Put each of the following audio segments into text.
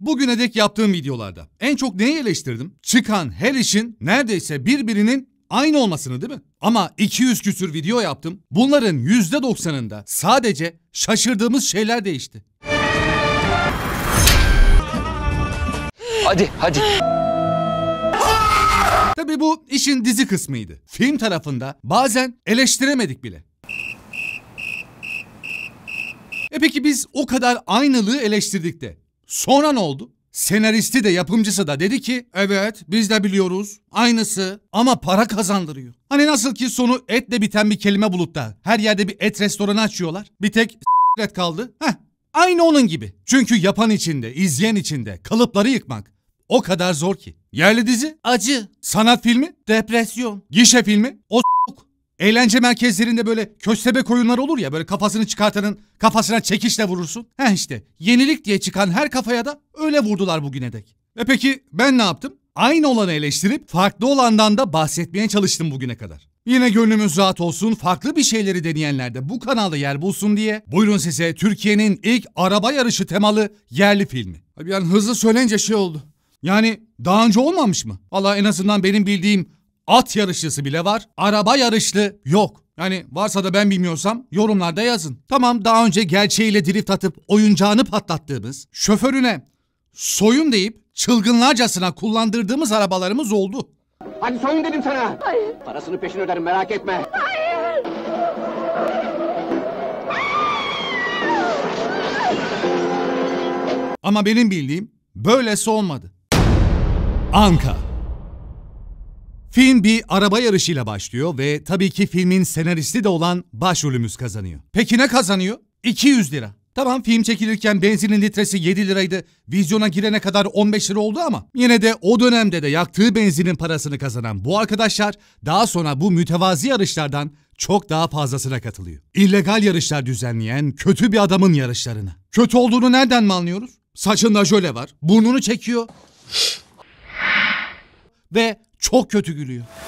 Bugüne dek yaptığım videolarda en çok neyi eleştirdim? Çıkan her işin neredeyse birbirinin aynı olmasını değil mi? Ama 200 küsür video yaptım. Bunların %90'ında sadece şaşırdığımız şeyler değişti. Hadi hadi. Tabi bu işin dizi kısmıydı. Film tarafında bazen eleştiremedik bile. E peki biz o kadar aynılığı eleştirdik de Sonra ne oldu? Senaristi de yapımcısı da dedi ki evet biz de biliyoruz aynısı ama para kazandırıyor. Hani nasıl ki sonu etle biten bir kelime bulutta her yerde bir et restoranı açıyorlar bir tek et kaldı. Heh, aynı onun gibi. Çünkü yapan içinde izleyen içinde kalıpları yıkmak o kadar zor ki. Yerli dizi acı. Sanat filmi depresyon. Gişe filmi o s**k. Eğlence merkezlerinde böyle köstebek oyunlar olur ya böyle kafasını çıkartanın kafasına çekişle vurursun. He işte yenilik diye çıkan her kafaya da öyle vurdular bugüne dek. E peki ben ne yaptım? Aynı olanı eleştirip farklı olandan da bahsetmeye çalıştım bugüne kadar. Yine gönlümüz rahat olsun, farklı bir şeyleri deneyenler de bu kanalda yer bulsun diye buyurun size Türkiye'nin ilk araba yarışı temalı yerli filmi. Abi yani hızlı söyleyince şey oldu. Yani daha önce olmamış mı? Valla en azından benim bildiğim At yarışçısı bile var. Araba yarışlı yok. Yani varsa da ben bilmiyorsam yorumlarda yazın. Tamam daha önce gerçeğiyle drift atıp oyuncağını patlattığımız, şoförüne soyun deyip çılgınlarcasına kullandırdığımız arabalarımız oldu. Hadi soyun dedim sana. Hayır. Parasını peşin öderim merak etme. Hayır. Ama benim bildiğim böylesi olmadı. Anka Film bir araba yarışıyla başlıyor ve tabii ki filmin senaristi de olan başrolümüz kazanıyor. Peki ne kazanıyor? 200 lira. Tamam film çekilirken benzinin litresi 7 liraydı. Vizyona girene kadar 15 lira oldu ama yine de o dönemde de yaktığı benzinin parasını kazanan bu arkadaşlar daha sonra bu mütevazi yarışlardan çok daha fazlasına katılıyor. İllegal yarışlar düzenleyen kötü bir adamın yarışlarına. Kötü olduğunu nereden mi anlıyoruz? Saçında jöle var, burnunu çekiyor ve çok kötü gülüyor.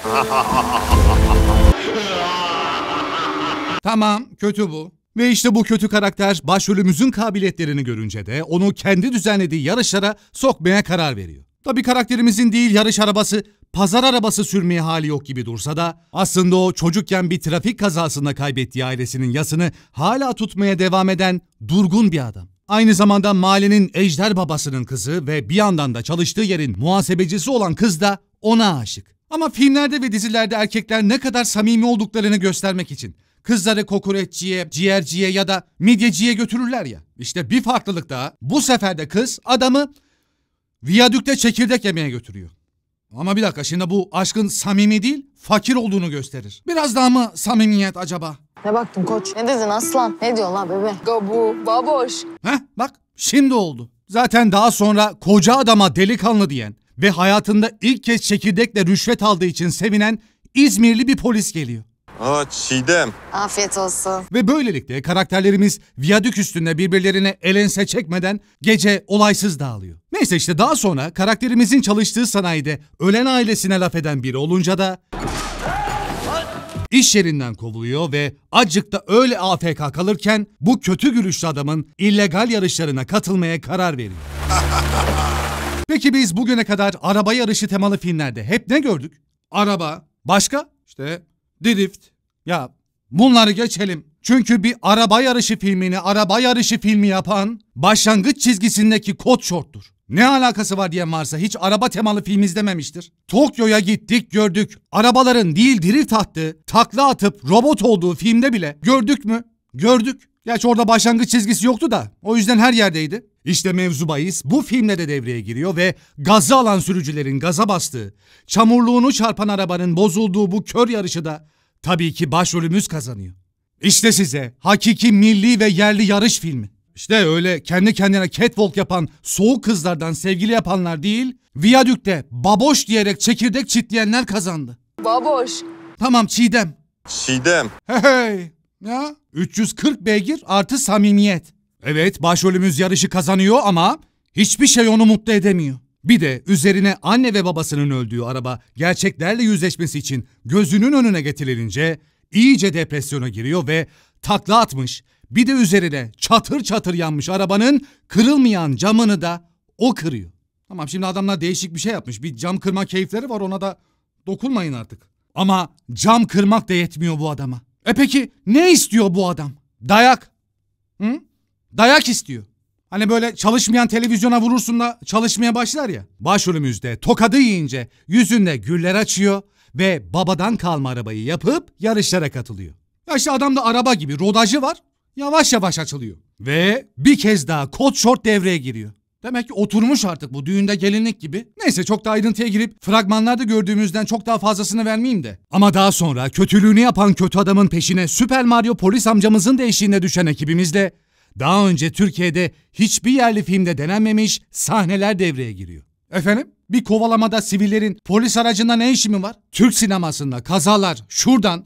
tamam kötü bu. Ve işte bu kötü karakter başrolümüzün kabiliyetlerini görünce de onu kendi düzenlediği yarışlara sokmaya karar veriyor. Tabi karakterimizin değil yarış arabası pazar arabası sürmeye hali yok gibi dursa da aslında o çocukken bir trafik kazasında kaybettiği ailesinin yasını hala tutmaya devam eden durgun bir adam. Aynı zamanda mahallenin ejder babasının kızı ve bir yandan da çalıştığı yerin muhasebecisi olan kız da ona aşık. Ama filmlerde ve dizilerde erkekler ne kadar samimi olduklarını göstermek için kızları kokoreççiye, ciğerciye ya da midyeciye götürürler ya. İşte bir farklılık daha. Bu sefer de kız adamı viyadükte çekirdek yemeye götürüyor. Ama bir dakika şimdi bu aşkın samimi değil, fakir olduğunu gösterir. Biraz daha mı samimiyet acaba? Ne baktın koç? Ne dedin aslan? Ne diyorsun lan bebe? Gabu, baboş. Heh bak şimdi oldu. Zaten daha sonra koca adama delikanlı diyen, ve hayatında ilk kez çekirdekle rüşvet aldığı için sevinen İzmirli bir polis geliyor. Aa Çiğdem. Afiyet olsun. Ve böylelikle karakterlerimiz viyadük üstünde birbirlerine elense çekmeden gece olaysız dağılıyor. Neyse işte daha sonra karakterimizin çalıştığı sanayide ölen ailesine laf eden biri olunca da iş yerinden kovuluyor ve acıkta öyle AFK kalırken bu kötü gülüşlü adamın illegal yarışlarına katılmaya karar veriyor. Peki biz bugüne kadar araba yarışı temalı filmlerde hep ne gördük? Araba, başka? İşte drift. Ya bunları geçelim. Çünkü bir araba yarışı filmini araba yarışı filmi yapan başlangıç çizgisindeki kot şorttur. Ne alakası var diyen varsa hiç araba temalı film izlememiştir. Tokyo'ya gittik gördük. Arabaların değil drift attığı, takla atıp robot olduğu filmde bile gördük mü? Gördük. Gerçi orada başlangıç çizgisi yoktu da o yüzden her yerdeydi. İşte mevzu bahis bu filmde de devreye giriyor ve gazı alan sürücülerin gaza bastığı, çamurluğunu çarpan arabanın bozulduğu bu kör yarışı da tabii ki başrolümüz kazanıyor. İşte size hakiki milli ve yerli yarış filmi. İşte öyle kendi kendine catwalk yapan soğuk kızlardan sevgili yapanlar değil, viyadükte baboş diyerek çekirdek çitleyenler kazandı. Baboş. Tamam Çiğdem. Çiğdem. Hey hey. Ya 340 beygir artı samimiyet. Evet başrolümüz yarışı kazanıyor ama hiçbir şey onu mutlu edemiyor. Bir de üzerine anne ve babasının öldüğü araba gerçeklerle yüzleşmesi için gözünün önüne getirilince iyice depresyona giriyor ve takla atmış. Bir de üzerine çatır çatır yanmış arabanın kırılmayan camını da o kırıyor. Tamam şimdi adamlar değişik bir şey yapmış. Bir cam kırma keyifleri var ona da dokunmayın artık. Ama cam kırmak da yetmiyor bu adama. E peki ne istiyor bu adam? Dayak. Hı? Dayak istiyor. Hani böyle çalışmayan televizyona vurursun da çalışmaya başlar ya. Başrolümüzde tokadı yiyince yüzünde güller açıyor ve babadan kalma arabayı yapıp yarışlara katılıyor. Ya işte adamda araba gibi rodajı var. Yavaş yavaş açılıyor. Ve bir kez daha kot şort devreye giriyor. Demek ki oturmuş artık bu düğünde gelinlik gibi. Neyse çok da ayrıntıya girip fragmanlarda gördüğümüzden çok daha fazlasını vermeyeyim de. Ama daha sonra kötülüğünü yapan kötü adamın peşine Süper Mario polis amcamızın da düşen ekibimizle daha önce Türkiye'de hiçbir yerli filmde denenmemiş sahneler devreye giriyor. Efendim? Bir kovalamada sivillerin polis aracında ne işi mi var? Türk sinemasında kazalar şuradan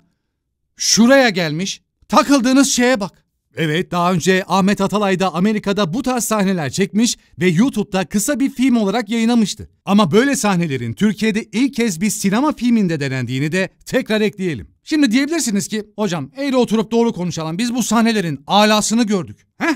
şuraya gelmiş. Takıldığınız şeye bak. Evet daha önce Ahmet Atalay da Amerika'da bu tarz sahneler çekmiş ve YouTube'da kısa bir film olarak yayınlamıştı. Ama böyle sahnelerin Türkiye'de ilk kez bir sinema filminde denendiğini de tekrar ekleyelim. Şimdi diyebilirsiniz ki hocam eğri oturup doğru konuşalım biz bu sahnelerin alasını gördük. Heh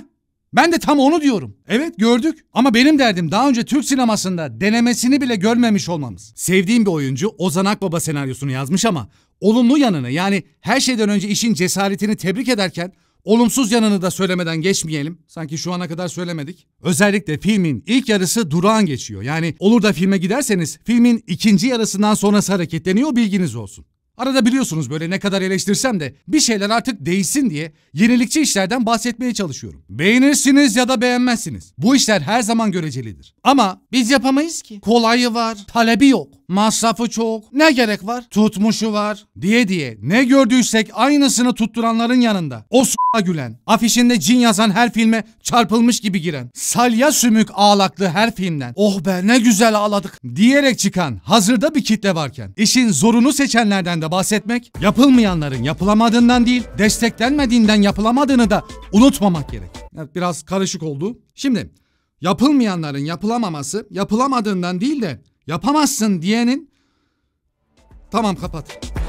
ben de tam onu diyorum. Evet gördük ama benim derdim daha önce Türk sinemasında denemesini bile görmemiş olmamız. Sevdiğim bir oyuncu Ozan Akbaba senaryosunu yazmış ama olumlu yanını yani her şeyden önce işin cesaretini tebrik ederken Olumsuz yanını da söylemeden geçmeyelim. Sanki şu ana kadar söylemedik. Özellikle filmin ilk yarısı durağan geçiyor. Yani olur da filme giderseniz filmin ikinci yarısından sonrası hareketleniyor bilginiz olsun. Arada biliyorsunuz böyle ne kadar eleştirsem de bir şeyler artık değişsin diye yenilikçi işlerden bahsetmeye çalışıyorum. Beğenirsiniz ya da beğenmezsiniz. Bu işler her zaman görecelidir. Ama biz yapamayız ki. Kolayı var, talebi yok masrafı çok, ne gerek var? Tutmuşu var diye diye ne gördüysek aynısını tutturanların yanında. O s**a gülen, afişinde cin yazan her filme çarpılmış gibi giren, salya sümük ağlaklı her filmden oh be ne güzel ağladık diyerek çıkan hazırda bir kitle varken işin zorunu seçenlerden de bahsetmek yapılmayanların yapılamadığından değil desteklenmediğinden yapılamadığını da unutmamak gerek. Evet, biraz karışık oldu. Şimdi yapılmayanların yapılamaması yapılamadığından değil de yapamazsın diyenin tamam kapat.